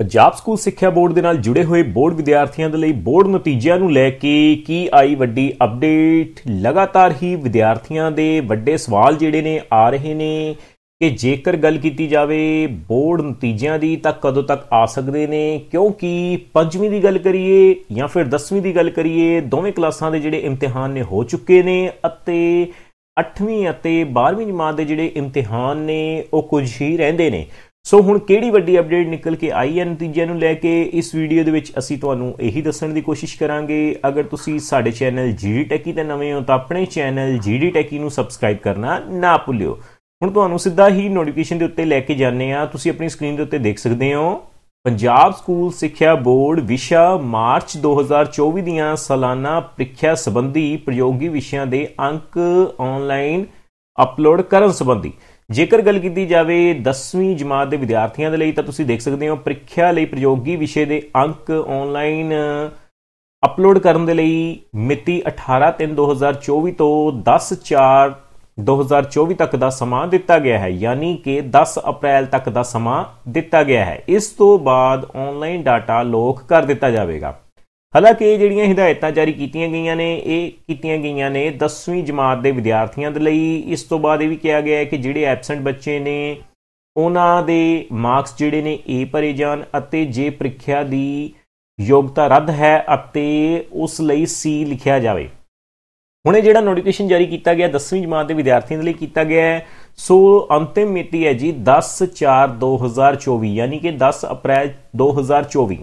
Punjab school ਸਿੱਖਿਆ board ਦੇ ਨਾਲ ਜੁੜੇ ਹੋਏ ਬੋਰਡ ਵਿਦਿਆਰਥੀਆਂ ਦੇ ਲਈ ਬੋਰਡ ਨਤੀਜਿਆਂ ਨੂੰ ਲੈ ਕੇ ਕੀ ਆਈ ਵੱਡੀ ਅਪਡੇਟ ਲਗਾਤਾਰ ਹੀ ਵਿਦਿਆਰਥੀਆਂ ਦੇ ਵੱਡੇ ਸਵਾਲ ਜਿਹੜੇ ਨੇ ਆ ਰਹੇ ਨੇ ਕਿ ਜੇਕਰ ਗੱਲ ਕੀਤੀ ਜਾਵੇ ਬੋਰਡ ਨਤੀਜਿਆਂ ਦੀ ਤਾਂ ਕਦੋਂ ਤੱਕ ਆ ਸਕਦੇ ਨੇ ਕਿਉਂਕਿ ਪੰਜਵੀਂ ਦੀ ਗੱਲ ਕਰੀਏ ਜਾਂ ਫਿਰ 10ਵੀਂ ਦੀ ਗੱਲ ਕਰੀਏ ਦੋਵੇਂ ਕਲਾਸਾਂ ਦੇ ਜਿਹੜੇ ਇਮਤਿਹਾਨ ਨੇ ਹੋ ਚੁੱਕੇ ਨੇ ਅਤੇ 8ਵੀਂ ਅਤੇ 12ਵੀਂ ਜਮਾਤ ਦੇ ਜਿਹੜੇ ਇਮਤਿਹਾਨ ਨੇ ਉਹ ਕੁਝ ਹੀ ਰਹਿੰਦੇ ਨੇ ਸੋ ਹੁਣ ਕਿਹੜੀ ਵੱਡੀ ਅਪਡੇਟ ਨਿਕਲ ਕੇ ਆਈ ਹੈ ਨਤੀਜਿਆਂ ਨੂੰ ਲੈ ਕੇ ਇਸ ਵੀਡੀਓ ਦੇ ਵਿੱਚ ਅਸੀਂ ਤੁਹਾਨੂੰ ਇਹੀ ਦੱਸਣ ਦੀ ਕੋਸ਼ਿਸ਼ ਕਰਾਂਗੇ ਅਗਰ ਤੁਸੀਂ ਸਾਡੇ ਚੈਨਲ ਜੀਡੀ ਟੈਕੀ ਤੇ ਨਵੇਂ ਹੋ ਤਾਂ ਆਪਣੇ ਚੈਨਲ ਜੀਡੀ ਟੈਕੀ ਨੂੰ ਸਬਸਕ੍ਰਾਈਬ ਕਰਨਾ ਨਾ ਭੁੱਲਿਓ ਹੁਣ ਤੁਹਾਨੂੰ ਸਿੱਧਾ ਹੀ ਨੋਟੀਫਿਕੇਸ਼ਨ ਦੇ ਉੱਤੇ ਲੈ ਕੇ ਜਾਂਦੇ ਆ ਤੁਸੀਂ ਆਪਣੀ ਸਕਰੀਨ ਦੇ ਉੱਤੇ ਦੇਖ ਸਕਦੇ ਹੋ ਪੰਜਾਬ ਸਕੂਲ ਸਿੱਖਿਆ ਬੋਰਡ ਵਿਸ਼ਾ ਮਾਰਚ 2024 ਦੀਆਂ ਸਾਲਾਨਾ ਪ੍ਰੀਖਿਆ ਸੰਬੰਧੀ ਪ੍ਰਯੋਗੀ ਵਿਸ਼ਿਆਂ ਦੇ ਅੰਕ ਆਨਲਾਈਨ ਅਪਲੋਡ ਕਰਨ ਸੰਬੰਧੀ ਜੇਕਰ ਗੱਲ ਕੀਤੀ ਜਾਵੇ 10ਵੀਂ ਜਮਾਤ ਦੇ ਵਿਦਿਆਰਥੀਆਂ ਦੇ ਲਈ ਤਾਂ ਤੁਸੀਂ ਦੇਖ ਸਕਦੇ ਹੋ ਪ੍ਰੀਖਿਆ ਲਈ ਪ੍ਰਯੋਗੀ ਵਿਸ਼ੇ ਦੇ ਅੰਕ ਆਨਲਾਈਨ ਅਪਲੋਡ ਕਰਨ ਦੇ ਲਈ ਮਿਤੀ 18/3/2024 ਤੋਂ 10/4/2024 ਤੱਕ ਦਾ ਸਮਾਂ ਦਿੱਤਾ ਗਿਆ ਹੈ ਯਾਨੀ ਕਿ 10 ਅਪ੍ਰੈਲ ਤੱਕ ਦਾ ਸਮਾਂ ਦਿੱਤਾ ਗਿਆ ਹੈ ਇਸ ਤੋਂ ਬਾਅਦ ਆਨਲਾਈਨ ਡਾਟਾ ਲੋਕ ਕਰ ਦਿੱਤਾ ਜਾਵੇਗਾ ਹਾਲਾਂਕਿ ਇਹ ਜਿਹੜੀਆਂ ਹਦਾਇਤਾਂ ਜਾਰੀ ਕੀਤੀਆਂ ਗਈਆਂ ਨੇ ਇਹ ਕੀਤੀਆਂ ਗਈਆਂ ਨੇ 10ਵੀਂ ਜਮਾਤ ਦੇ ਵਿਦਿਆਰਥੀਆਂ ਦੇ ਲਈ ਇਸ ਤੋਂ ਬਾਅਦ ਇਹ ਵੀ ਕਿਹਾ ਗਿਆ ਹੈ ਕਿ ਜਿਹੜੇ ਐਬਸੈਂਟ ਬੱਚੇ ਨੇ ਉਹਨਾਂ ਦੇ ਮਾਰਕਸ ਜਿਹੜੇ ਨੇ A ਭਰੇ ਜਾਣ ਅਤੇ ਜੇ ਪ੍ਰੀਖਿਆ ਦੀ ਯੋਗਤਾ ਰੱਦ ਹੈ ਅਤੇ ਉਸ ਲਈ C ਲਿਖਿਆ ਜਾਵੇ ਹੁਣੇ ਜਿਹੜਾ ਨੋਟੀਫਿਕੇਸ਼ਨ ਜਾਰੀ ਕੀਤਾ ਗਿਆ 10ਵੀਂ ਜਮਾਤ ਦੇ ਵਿਦਿਆਰਥੀਆਂ ਦੇ ਲਈ ਕੀਤਾ ਗਿਆ ਹੈ ਸੋ ਅੰਤਿਮ ਮਿਤੀ ਹੈ ਜੀ 10/4/2024 ਯਾਨੀ ਕਿ 10 ਅਪ੍ਰੈਲ 2024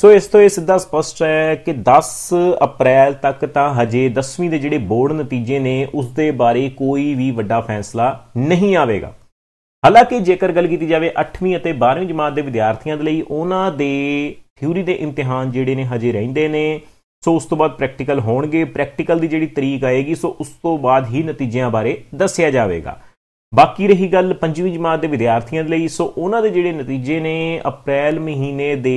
ਸੋ ਇਸ ਤੋਂ ਇਹ ਸਿੱਧਾ ਸਪਸ਼ਟ ਹੈ ਕਿ 10 ਅਪ੍ਰੈਲ ਤੱਕ ਤਾਂ ਹਜੇ 10ਵੀਂ ਦੇ ਜਿਹੜੇ ਬੋਰਡ ਨਤੀਜੇ ਨੇ ਉਸ ਦੇ ਬਾਰੇ ਕੋਈ ਵੀ ਵੱਡਾ ਫੈਸਲਾ ਨਹੀਂ ਆਵੇਗਾ ਹਾਲਾਂਕਿ ਜੇਕਰ ਗੱਲ ਕੀਤੀ ਜਾਵੇ 8ਵੀਂ ਅਤੇ 12ਵੀਂ ਜਮਾਤ ਦੇ ਵਿਦਿਆਰਥੀਆਂ ਦੇ ਲਈ ਉਹਨਾਂ ਦੇ ਥਿਊਰੀ ਦੇ ਇਮਤਿਹਾਨ ਜਿਹੜੇ ਨੇ ਹਜੇ ਰਹਿੰਦੇ ਨੇ ਸੋ ਉਸ ਤੋਂ ਬਾਅਦ ਪ੍ਰੈਕਟੀਕਲ ਹੋਣਗੇ ਪ੍ਰੈਕਟੀਕਲ ਦੀ ਜਿਹੜੀ ਤਰੀਕ ਆਏਗੀ ਸੋ ਉਸ ਤੋਂ ਬਾਅਦ ਹੀ ਨਤੀਜਿਆਂ ਬਾਰੇ ਦੱਸਿਆ ਜਾਵੇਗਾ ਬਾਕੀ ਰਹੀ ਗੱਲ 5ਵੀਂ ਜਮਾਤ ਦੇ ਵਿਦਿਆਰਥੀਆਂ ਲਈ ਸੋ ਉਹਨਾਂ ਦੇ ਜਿਹੜੇ ਨਤੀਜੇ ਨੇ ਅਪ੍ਰੈਲ ਮਹੀਨੇ ਦੇ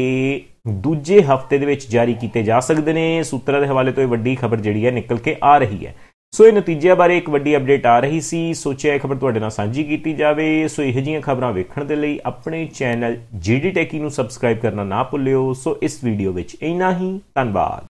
ਦੂਜੇ ਹਫਤੇ ਦੇ ਵਿੱਚ ਜਾਰੀ ਕੀਤੇ ਜਾ ਸਕਦੇ ਨੇ ਸੂਤਰਾਂ ਦੇ ਹਵਾਲੇ ਤੋਂ ਇਹ ਵੱਡੀ ਖਬਰ ਜਿਹੜੀ ਹੈ ਨਿਕਲ ਕੇ ਆ ਰਹੀ ਹੈ ਸੋ ਇਹ ਨਤੀਜੇ ਬਾਰੇ ਇੱਕ ਵੱਡੀ ਅਪਡੇਟ ਆ ਰਹੀ ਸੀ ਸੋਚਿਆ ਇਹ ਖਬਰ ਤੁਹਾਡੇ ਨਾਲ ਸਾਂਝੀ ਕੀਤੀ ਜਾਵੇ ਸੋ ਇਹੋ ਜੀਆਂ ਖਬਰਾਂ ਵੇਖਣ ਦੇ ਲਈ ਆਪਣੇ ਚੈਨਲ ਜੀਡੀ ਟੈਕੀ ਨੂੰ ਸਬਸਕ੍ਰਾਈਬ ਕਰਨਾ ਨਾ ਭੁੱਲਿਓ ਸੋ ਇਸ ਵੀਡੀਓ ਵਿੱਚ ਇੰਨਾ ਹੀ ਧੰਨਵਾਦ